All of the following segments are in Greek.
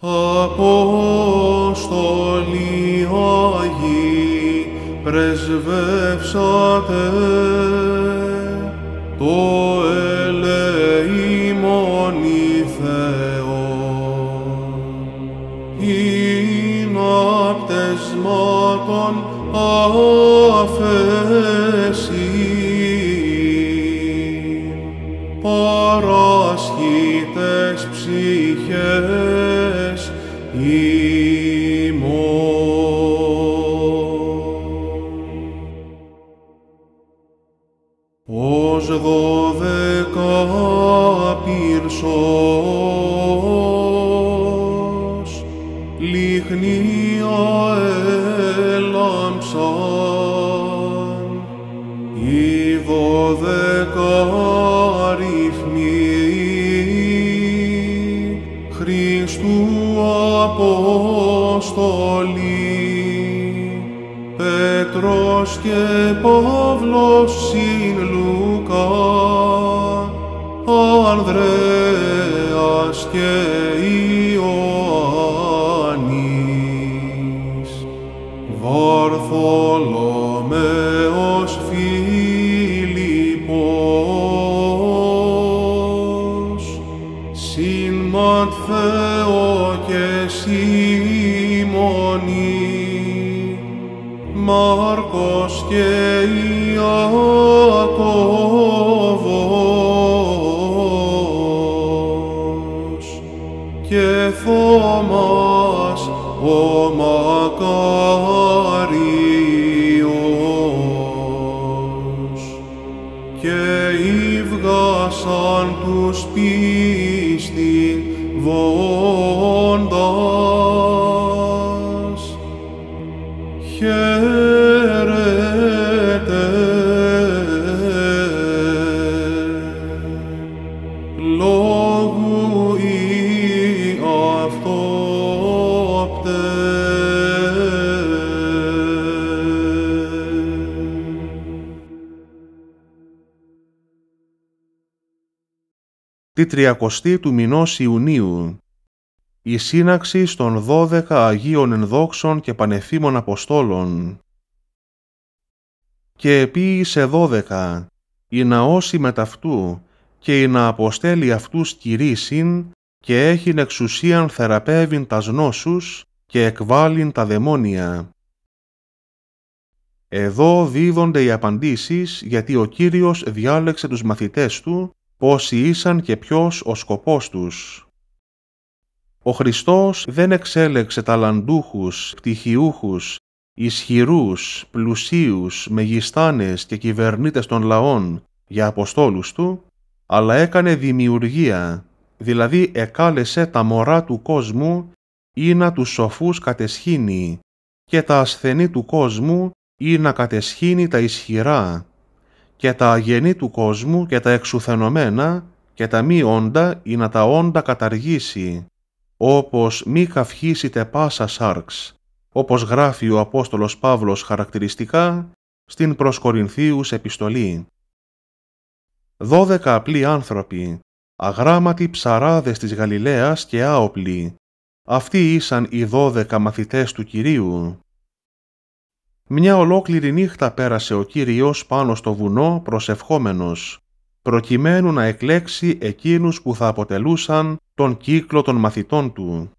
Απόστολοι Άγιοι πρεσβεύσατε το ελεήμον η Θεό. Οι αφέ Πέτρος και Παύλος συν Λουκά, Ανδρέας και Ιωάννης, Βαρθολομέος Φιλιππός, συν Ματθαίο και Σιμωνής, Μάρκος και Ιακώβος και Θωμάς ο Μακάριος και ύβγασαν τους ποιητές τη τριακοστή του μηνός Ιουνίου. Η σύναξη των 12 Αγίων Ενδόξων και Πανεφήμων Αποστόλων. Και επί 12, δώδεκα, η ναώσει μεταυτού, και η να αποστέλει αυτούς κηρύσιν, και έχειν εξουσίαν θεραπεύειν τας νόσους, και εκβάλειν τα δαιμόνια. Εδώ δίδονται οι απαντήσεις γιατί ο Κύριος διάλεξε τους μαθητές του πόσοι ήσαν και ποιος ο σκοπός τους. Ο Χριστός δεν εξέλεξε ταλαντούχους, πτυχιούχους, ισχυρούς, πλουσίους, μεγιστάνες και κυβερνήτες των λαών για αποστόλους του, αλλά έκανε δημιουργία, δηλαδή εκάλεσε τα μωρά του κόσμου ή να τους σοφούς κατεσχύνει και τα ασθενή του κόσμου ή να κατεσχύνει τα ισχυρά και τα αγενή του κόσμου και τα εξουθενωμένα και τα μη όντα ή να τα όντα καταργήσει, όπως μη καυχήσετε πάσα σάρξ, όπως γράφει ο Απόστολος Παύλος χαρακτηριστικά στην προς Κορινθίους επιστολή. Δώδεκα απλοί άνθρωποι, αγράμματοι ψαράδες της Γαλιλαίας και άοπλοι, αυτοί ήσαν οι δώδεκα μαθητές του Κυρίου. Μια ολόκληρη νύχτα πέρασε ο Κύριος πάνω στο βουνό προσευχόμενος, προκειμένου να εκλέξει εκείνους που θα αποτελούσαν τον κύκλο των μαθητών του.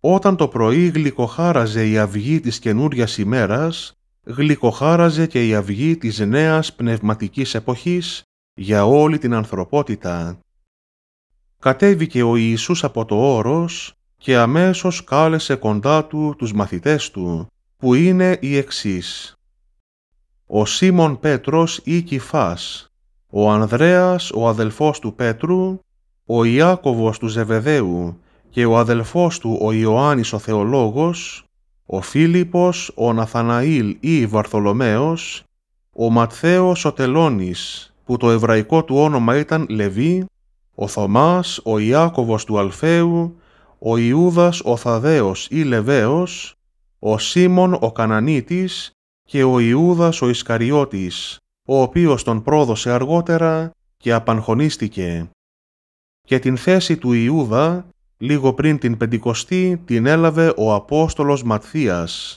Όταν το πρωί γλυκοχάραζε η αυγή της καινούριας ημέρας, γλυκοχάραζε και η αυγή της νέας πνευματικής εποχής για όλη την ανθρωπότητα. Κατέβηκε ο Ιησούς από το όρος και αμέσως κάλεσε κοντά του τους μαθητές του που είναι η εξής. Ο Σίμων Πέτρος ή Κυφάς, ο Ανδρέας ο αδελφός του Πέτρου, ο Ιάκωβος του Ζεβεδαίου και ο αδελφός του ο Ιωάννης ο Θεολόγος, ο Φίλιππος, ο Ναθαναήλ ή Βαρθολομαίος, ο Ματθαίος ο Τελώνης, που το εβραϊκό του όνομα ήταν Λεβί, ο Θωμάς, ο Ιάκωβος του Αλφαίου, ο Ιούδας ο Θαδαίος ή Λεβαίος, ο Σίμων ο Κανανίτης και ο Ιούδας ο Ισκαριώτης, ο οποίος τον πρόδωσε αργότερα και απαγχωνίστηκε. Και την θέση του Ιούδα, λίγο πριν την Πεντηκοστή, την έλαβε ο Απόστολος Ματθίας.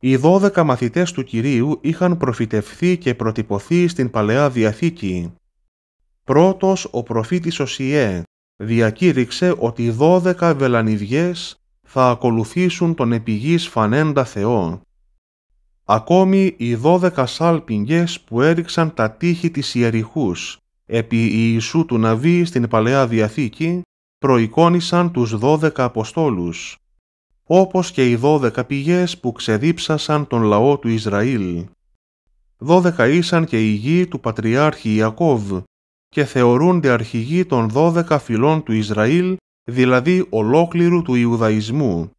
Οι δώδεκα μαθητές του Κυρίου είχαν προφητευθεί και προτυπωθεί στην Παλαιά Διαθήκη. Πρώτος ο προφήτης Οσιέ διακήρυξε ότι δώδεκα βελανιδιές θα ακολουθήσουν τον επιγής φανέντα Θεό. Ακόμη οι δώδεκα σάλπιγγες που έριξαν τα τείχη της ιεριχούς επί Ιησού του Ναβί στην Παλαιά Διαθήκη προεικόνισαν τους δώδεκα Αποστόλους, όπως και οι δώδεκα πηγές που ξεδίψασαν τον λαό του Ισραήλ. Δώδεκα ήσαν και οι γη του Πατριάρχη Ιακώβ και θεωρούνται αρχηγοί των δώδεκα φυλών του Ισραήλ δηλαδή ολόκληρου του Ιουδαϊσμού.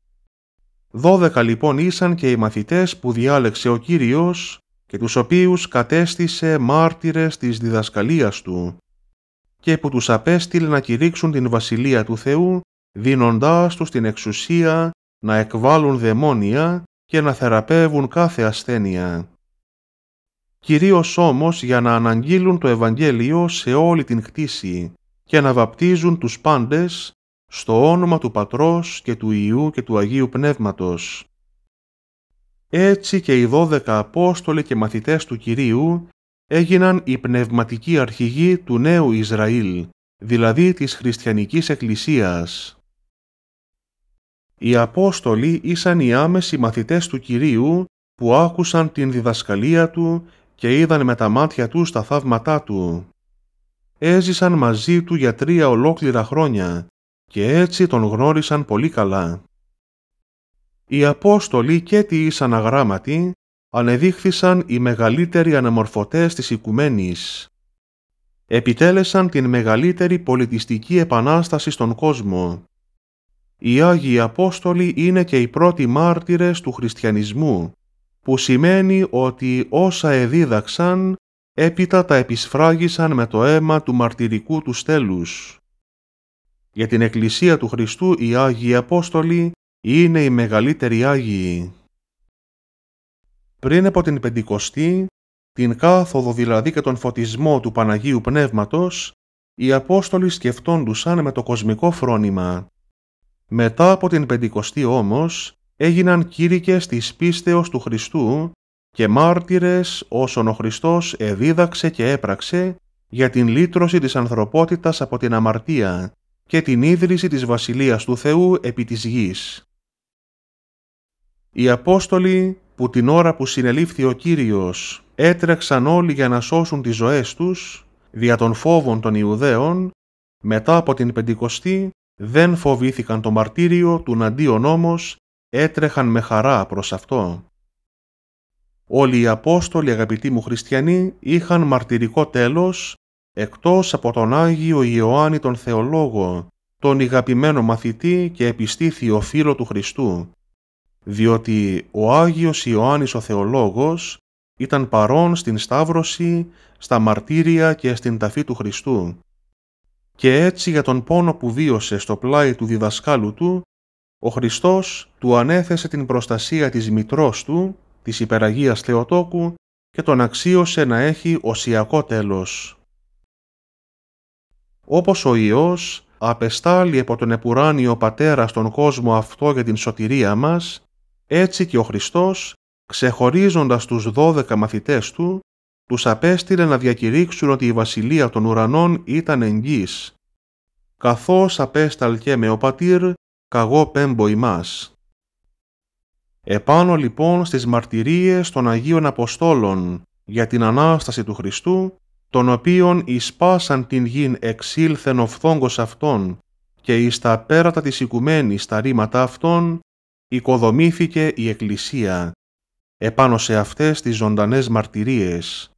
Δώδεκα λοιπόν ήσαν και οι μαθητές που διάλεξε ο Κύριος και τους οποίους κατέστησε μάρτυρες της διδασκαλίας του και που τους απέστειλε να κηρύξουν την Βασιλεία του Θεού δίνοντάς τους την εξουσία να εκβάλουν δαιμόνια και να θεραπεύουν κάθε ασθένεια. Κυρίως όμως για να αναγγείλουν το Ευαγγέλιο σε όλη την κτήση και να βαπτίζουν τους πάντες στο όνομα του Πατρός και του Ιού και του Αγίου Πνεύματος. Έτσι και οι δώδεκα Απόστολοι και μαθητές του Κυρίου έγιναν οι πνευματικοί αρχηγοί του νέου Ισραήλ, δηλαδή της χριστιανικής εκκλησίας. Οι Απόστολοι ήσαν οι άμεσοι μαθητές του Κυρίου που άκουσαν την διδασκαλία του και είδαν με τα μάτια του τα θαύματά του. Έζησαν μαζί του για τρία ολόκληρα χρόνια και έτσι τον γνώρισαν πολύ καλά. Οι Απόστολοι και τι ήσαν αγράμματοι ανεδείχθησαν οι μεγαλύτεροι αναμορφωτές της οικουμένης. Επιτέλεσαν την μεγαλύτερη πολιτιστική επανάσταση στον κόσμο. Οι Άγιοι Απόστολοι είναι και οι πρώτοι μάρτυρες του χριστιανισμού, που σημαίνει ότι όσα εδίδαξαν έπειτα τα επισφράγισαν με το αίμα του μαρτυρικού τους στέλους. Για την Εκκλησία του Χριστού οι Άγιοι Απόστολοι είναι οι μεγαλύτεροι Άγιοι. Πριν από την Πεντηκοστή, την κάθοδο δηλαδή και τον φωτισμό του Παναγίου Πνεύματος, οι Απόστολοι σκεφτόντουσαν με το κοσμικό φρόνημα. Μετά από την Πεντηκοστή όμως, έγιναν κήρυκες της πίστεως του Χριστού και μάρτυρες όσον ο Χριστός εδίδαξε και έπραξε για την λύτρωση της ανθρωπότητας από την αμαρτία και την ίδρυση της Βασιλείας του Θεού επί της γης. Οι Απόστολοι που την ώρα που συνελήφθη ο Κύριος έτρεξαν όλοι για να σώσουν τις ζωές τους, δια των φόβων των Ιουδαίων, μετά από την Πεντηκοστή δεν φοβήθηκαν το μαρτύριο του Ναντίον όμως, έτρεχαν με χαρά προς αυτό. Όλοι οι Απόστολοι αγαπητοί μου χριστιανοί είχαν μαρτυρικό τέλος εκτός από τον Άγιο Ιωάννη τον Θεολόγο, τον ηγαπημένο μαθητή και επιστήθιο φίλο του Χριστού, διότι ο Άγιος Ιωάννης ο Θεολόγος ήταν παρόν στην Σταύρωση, στα μαρτύρια και στην ταφή του Χριστού. Και έτσι για τον πόνο που βίωσε στο πλάι του διδασκάλου του, ο Χριστός του ανέθεσε την προστασία της μητρός του, της υπεραγίας Θεοτόκου και τον αξίωσε να έχει οσιακό τέλος. Όπως ο Υιός απεστάλλει από τον επουράνιο Πατέρα στον κόσμο αυτό για την σωτηρία μας, έτσι και ο Χριστός, ξεχωρίζοντας τους δώδεκα μαθητές του, τους απέστειλε να διακηρύξουν ότι η βασιλεία των ουρανών ήταν εγγύης. Καθώς απέσταλκε με ο πατήρ, καγό πέμπο ημάς. Επάνω λοιπόν στις μαρτυρίες των Αγίων Αποστόλων για την Ανάσταση του Χριστού, τον οποίον εισπάσαν την γην εξήλθεν ο αυτών και εις τα πέρατα της οικουμένης τα ρήματα αυτών, οικοδομήθηκε η Εκκλησία, επάνω σε αυτές τις ζωντανές μαρτυρίες.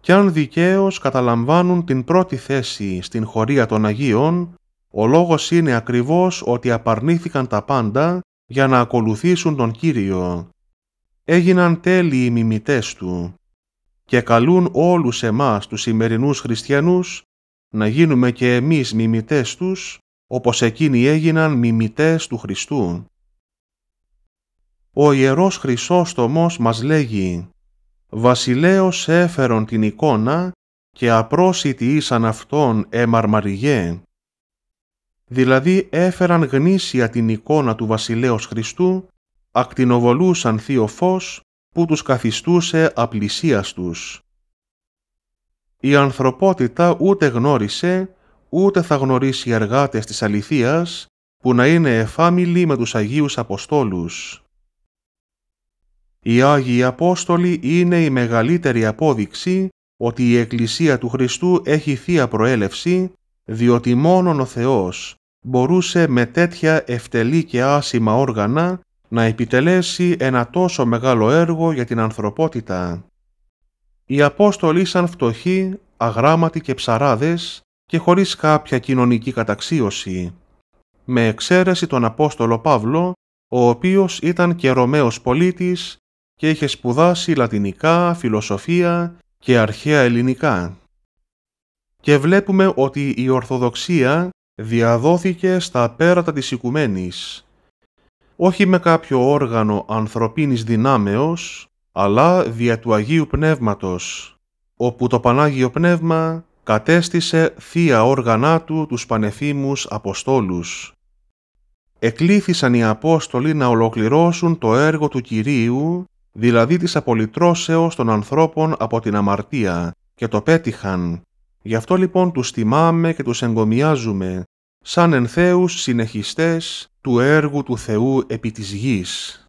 Κι αν δικαίως καταλαμβάνουν την πρώτη θέση στην χωρία των Αγίων, ο λόγος είναι ακριβώς ότι απαρνήθηκαν τα πάντα για να ακολουθήσουν τον Κύριο. Έγιναν τέλειοι μιμητές Του και καλούν όλους εμάς τους σημερινούς χριστιανούς να γίνουμε και εμείς μιμητές τους, όπως εκείνοι έγιναν μιμητές του Χριστού. Ο Ιερός Χρυσόστομος μας λέγει «Βασιλέως έφερον την εικόνα και απρόσιτη ήσαν αυτόν εμαρμαριγέ». Δηλαδή έφεραν γνήσια την εικόνα του Βασιλέως Χριστού, ακτινοβολούσαν θείο φως που τους καθιστούσε τους. Η ανθρωπότητα ούτε γνώρισε, ούτε θα γνωρίσει εργάτες της αληθείας, που να είναι εφάμιλοι με τους Αγίους Αποστόλους. Οι Άγιοι Απόστολοι είναι η μεγαλύτερη απόδειξη ότι η Εκκλησία του Χριστού έχει θεία προέλευση, διότι μόνον ο Θεός μπορούσε με τέτοια ευτελή και άσημα όργανα να επιτελέσει ένα τόσο μεγάλο έργο για την ανθρωπότητα. Οι Απόστολοι ήσαν φτωχοί, αγράμματοι και ψαράδες και χωρίς κάποια κοινωνική καταξίωση, με εξαίρεση τον Απόστολο Παύλο, ο οποίος ήταν και Ρωμαίος πολίτης και είχε σπουδάσει λατινικά, φιλοσοφία και αρχαία ελληνικά. Και βλέπουμε ότι η Ορθοδοξία διαδόθηκε στα πέρατα της οικουμένης όχι με κάποιο όργανο ανθρωπίνης δυνάμεως, αλλά δια του Αγίου Πνεύματος, όπου το Πανάγιο Πνεύμα κατέστησε θεία όργανά του τους πανεθήμους Αποστόλους. Εκλήθησαν οι Απόστολοι να ολοκληρώσουν το έργο του Κυρίου, δηλαδή της απολυτρώσεως των ανθρώπων από την αμαρτία, και το πέτυχαν. Γι' αυτό λοιπόν τους τιμάμε και τους εγκομιάζουμε, σαν ενθέους συνεχιστές του έργου του Θεού επί της γης.